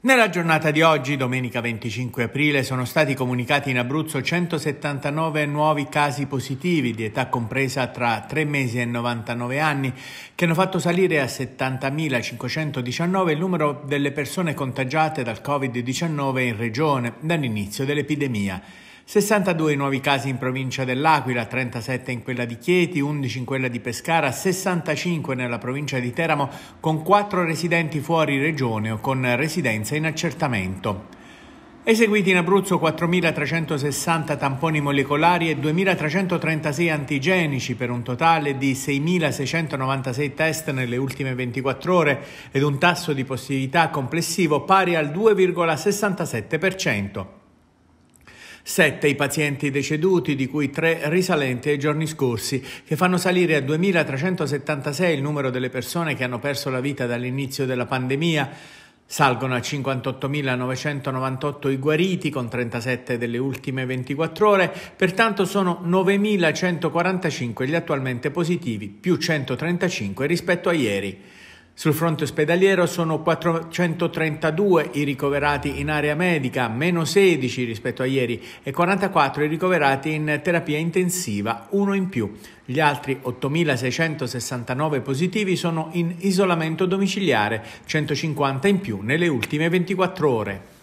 Nella giornata di oggi, domenica 25 aprile, sono stati comunicati in Abruzzo 179 nuovi casi positivi di età compresa tra 3 mesi e 99 anni, che hanno fatto salire a 70.519 il numero delle persone contagiate dal Covid-19 in regione dall'inizio dell'epidemia. 62 nuovi casi in provincia dell'Aquila, 37 in quella di Chieti, 11 in quella di Pescara, 65 nella provincia di Teramo, con 4 residenti fuori regione o con residenza in accertamento. Eseguiti in Abruzzo 4.360 tamponi molecolari e 2.336 antigenici per un totale di 6.696 test nelle ultime 24 ore ed un tasso di positività complessivo pari al 2,67%. Sette i pazienti deceduti, di cui tre risalenti ai giorni scorsi, che fanno salire a 2.376 il numero delle persone che hanno perso la vita dall'inizio della pandemia. Salgono a 58.998 i guariti, con 37 delle ultime 24 ore, pertanto sono 9.145 gli attualmente positivi, più 135 rispetto a ieri. Sul fronte ospedaliero sono 432 i ricoverati in area medica, meno 16 rispetto a ieri, e 44 i ricoverati in terapia intensiva, uno in più. Gli altri 8.669 positivi sono in isolamento domiciliare, 150 in più nelle ultime 24 ore.